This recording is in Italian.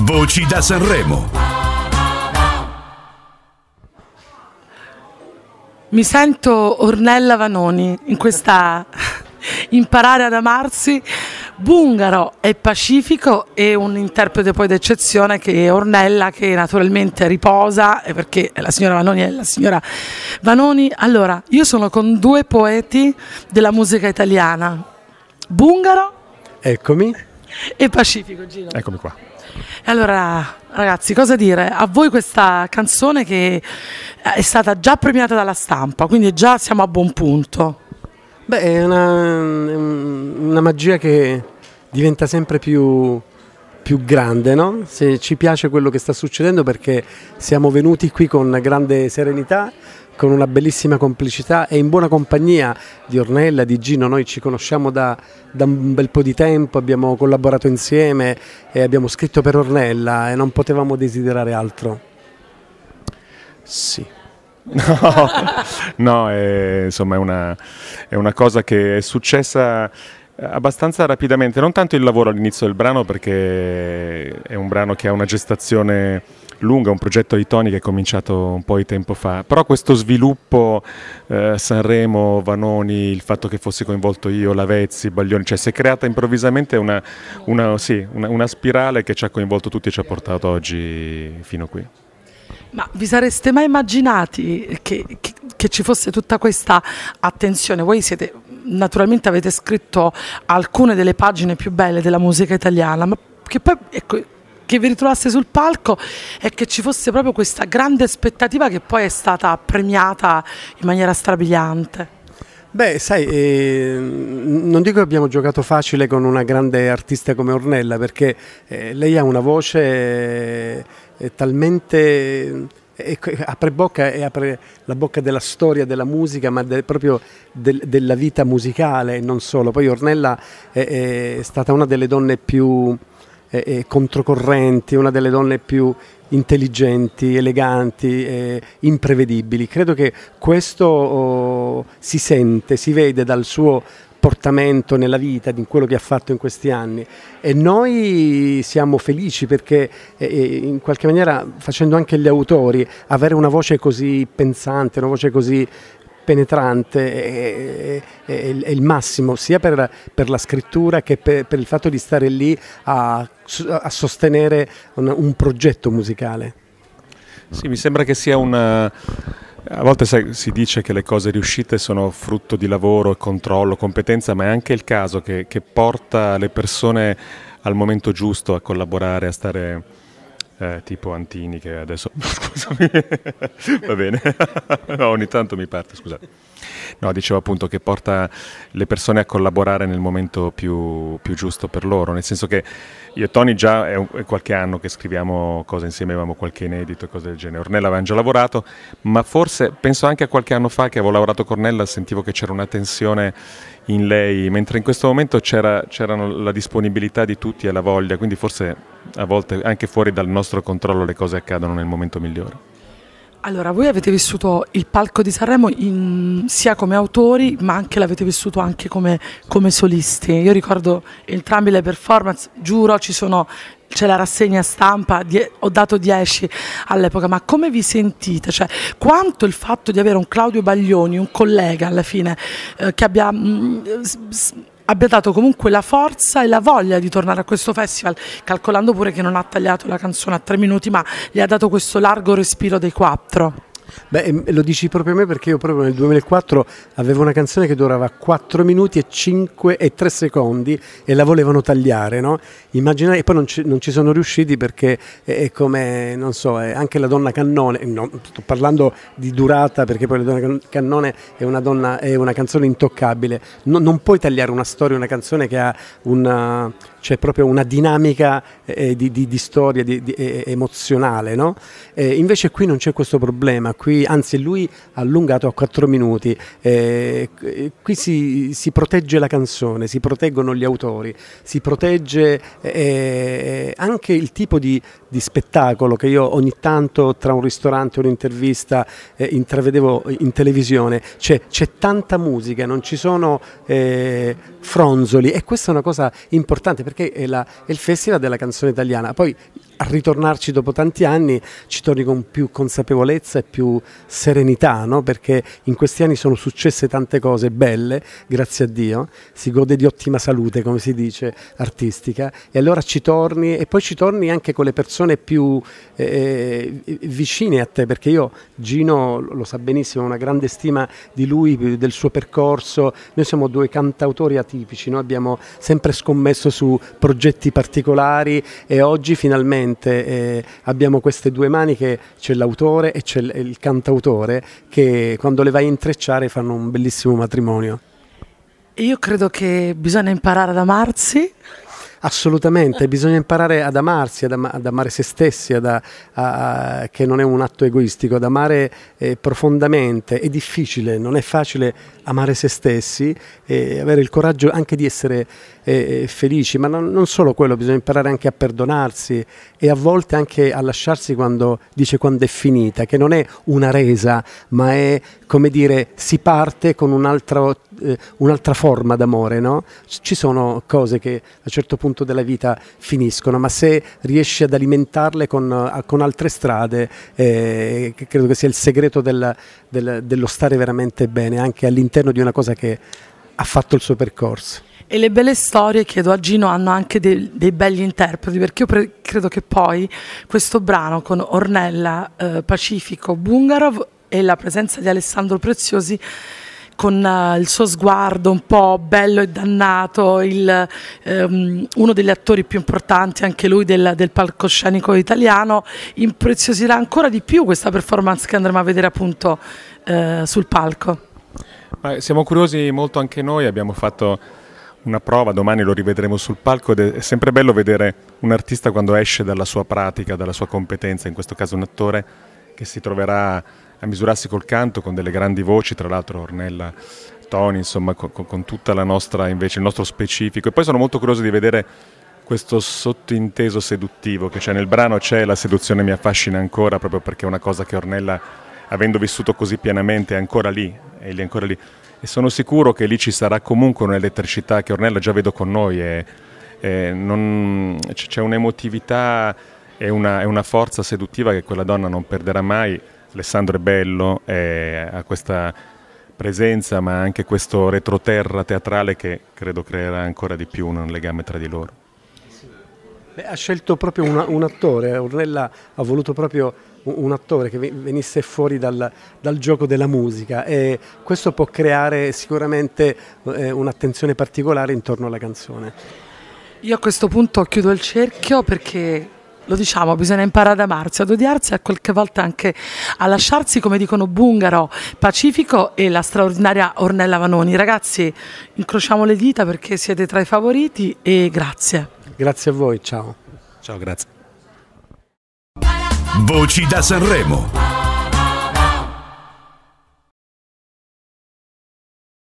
Voci da Sanremo. Mi sento Ornella Vanoni in questa imparare ad amarsi. Bungaro e pacifico e un interprete poi d'eccezione che è Ornella che naturalmente riposa perché la signora Vanoni è la signora Vanoni. Allora, io sono con due poeti della musica italiana. Bungaro. Eccomi. E Pacifico, Gino. Eccomi qua. Allora, ragazzi, cosa dire? A voi questa canzone che eh, è stata già premiata dalla stampa, quindi già siamo a buon punto. Beh, è una, una magia che diventa sempre più più grande, no? se ci piace quello che sta succedendo perché siamo venuti qui con grande serenità, con una bellissima complicità e in buona compagnia di Ornella, di Gino, noi ci conosciamo da, da, un bel po' di tempo, abbiamo collaborato insieme e abbiamo scritto per Ornella e non potevamo desiderare altro. Sì. No, no è, insomma è una, è una cosa che è successa eh, abbastanza rapidamente, non tanto il lavoro all'inizio del brano perché è un brano che ha una gestazione lunga, un progetto di Tony che è cominciato un po' di tempo fa, però questo sviluppo eh, Sanremo, Vanoni, il fatto che fossi coinvolto io, Lavezzi, Baglioni, cioè si è creata improvvisamente una, una, sì, una, una spirale che ci ha coinvolto tutti e ci ha portato oggi fino qui. Ma vi sareste mai immaginati che, che, che, ci fosse tutta questa attenzione? Voi siete naturalmente avete scritto alcune delle pagine più belle della musica italiana, ma che poi ecco, che vi ritrovaste sul palco e che ci fosse proprio questa grande aspettativa che poi è stata premiata in maniera strabiliante. Beh, sai, eh, non dico che abbiamo giocato facile con una grande artista come Ornella, perché eh, lei ha una voce eh, talmente e, apre bocca e apre la bocca della storia della musica, ma de, proprio del, della vita musicale e non solo. Poi Ornella è, è stata una delle donne più è, controcorrenti, una delle donne più intelligenti, eleganti, eh, imprevedibili. Credo che questo oh, si sente, si vede dal suo comportamento nella vita, di quello che ha fatto in questi anni e noi siamo felici perché eh, eh in qualche maniera facendo anche gli autori avere una voce così pensante, una voce così penetrante eh, eh, è, è, è, il massimo sia per, per la scrittura che per, per, il fatto di stare lì a, a sostenere un, un, progetto musicale. Sì, mi sembra che sia una, a volte si dice che le cose riuscite sono frutto di lavoro, controllo, competenza, ma è anche il caso che, che porta le persone al momento giusto a collaborare, a stare eh, tipo Antini che adesso... Scusami, va bene, no, ogni tanto mi parte, scusate. No, dicevo appunto che porta le persone a collaborare nel momento più, più giusto per loro, nel senso che io e Tony già è, un, è, qualche anno che scriviamo cose insieme, avevamo qualche inedito e cose del genere. Ornella aveva già lavorato, ma forse penso anche a qualche anno fa che avevo lavorato con Ornella, sentivo che c'era una tensione in lei, mentre in questo momento c'era, la disponibilità di tutti e la voglia, quindi forse a volte anche fuori dal nostro controllo le cose accadono nel momento migliore. Allora, voi avete vissuto il palco di Sanremo in, sia come autori, ma anche l'avete vissuto anche come, come, solisti. Io ricordo entrambi le performance, giuro, sono, c'è la rassegna stampa, die, ho dato 10 all'epoca, ma come vi sentite? Cioè, quanto il fatto di avere un Claudio Baglioni, un collega alla fine, eh, che abbia... Mh, mm, s, s, abbia dato comunque la forza e la voglia di tornare a questo festival, calcolando pure che non ha tagliato la canzone a tre minuti, ma gli ha dato questo largo respiro dei quattro. Beh, lo dici proprio a me perché io proprio nel 2004 avevo una canzone che durava 4 minuti e 5 e 3 secondi e la volevano tagliare, no? Immaginare, e poi non ci, non ci, sono riusciti perché è, come, non so, anche la donna cannone, no, sto parlando di durata perché poi la donna cannone è una, donna, è una canzone intoccabile, no, non puoi tagliare una storia, una canzone che ha una, cioè proprio una dinamica eh, di, di, di, storia di, emozionale, no? eh, invece qui non c'è questo problema qui, anzi lui ha allungato a 4 minuti, eh, eh, qui si, si, protegge la canzone, si proteggono gli autori, si protegge eh, eh anche il tipo di, di, spettacolo che io ogni tanto tra un ristorante e un'intervista eh, intravedevo in televisione, c'è, tanta musica, non ci sono eh, fronzoli e questa è una cosa importante perché è, la, è il festival della canzone italiana, poi ritornarci dopo tanti anni ci torni con più consapevolezza e più serenità, no? perché in questi anni sono successe tante cose belle, grazie a Dio, si gode di ottima salute, come si dice, artistica, e allora ci torni e poi ci torni anche con le persone più eh, eh vicine a te, perché io Gino lo sa benissimo, ho una grande stima di lui, del suo percorso, noi siamo due cantautori atipici, no? abbiamo sempre scommesso su progetti particolari e oggi finalmente veramente eh, abbiamo queste due mani che c'è l'autore e c'è il cantautore che quando le vai a intrecciare fanno un bellissimo matrimonio. Io credo che bisogna imparare ad amarsi. Assolutamente, eh. bisogna imparare ad amarsi, ad, ama ad amare se stessi, a, a, che non è un atto egoistico, ad amare eh, profondamente, è difficile, non è facile amare se stessi e avere il coraggio anche di essere e, e felici, ma non, non, solo quello, bisogna imparare anche a perdonarsi e a volte anche a lasciarsi quando dice quando è finita, che non è una resa, ma è come dire si parte con un'altra, eh, un'altra forma d'amore, no? Ci sono cose che a un certo punto della vita finiscono, ma se riesci ad alimentarle con, con altre strade, eh, credo che sia il segreto del, del, dello stare veramente bene, anche all'interno di una cosa che ha fatto il suo percorso. E le belle storie, chiedo a Gino, hanno anche dei, dei belli interpreti, perché io credo che poi questo brano con Ornella, eh, Pacifico, Bungarov e la presenza di Alessandro Preziosi con uh, il suo sguardo un po' bello e dannato, il, um, uno degli attori più importanti anche lui del, del, palcoscenico italiano, impreziosirà ancora di più questa performance che andremo a vedere appunto uh, sul palco. Siamo curiosi molto anche noi, abbiamo fatto una prova, domani lo rivedremo sul palco ed è sempre bello vedere un artista quando esce dalla sua pratica, dalla sua competenza, in questo caso un attore che si troverà a misurarsi col canto con delle grandi voci, tra l'altro Ornella Tony, insomma con, con tutta la nostra invece, il nostro specifico e poi sono molto curioso di vedere questo sottinteso seduttivo che c'è nel brano, c'è la seduzione mi affascina ancora proprio perché è una cosa che Ornella avendo vissuto così pienamente è ancora lì, è ancora lì e sono sicuro che lì ci sarà comunque un'elettricità che Ornella già vedo con noi e, eh, e eh, non, c'è un'emotività e una, una, forza seduttiva che quella donna non perderà mai. Alessandro è bello, e ha questa presenza ma anche questo retroterra teatrale che credo creerà ancora di più un legame tra di loro. Beh, ha scelto proprio una, un attore, Ornella ha voluto proprio un attore che venisse fuori dal, dal, gioco della musica e questo può creare sicuramente eh, un'attenzione particolare intorno alla canzone. Io a questo punto chiudo il cerchio perché lo diciamo, bisogna imparare ad amarsi, ad odiarsi e a qualche volta anche a lasciarsi, come dicono Bungaro, Pacifico e la straordinaria Ornella Vanoni. Ragazzi, incrociamo le dita perché siete tra i favoriti e grazie. Grazie a voi, ciao. Ciao, grazie. Voci da Sanremo.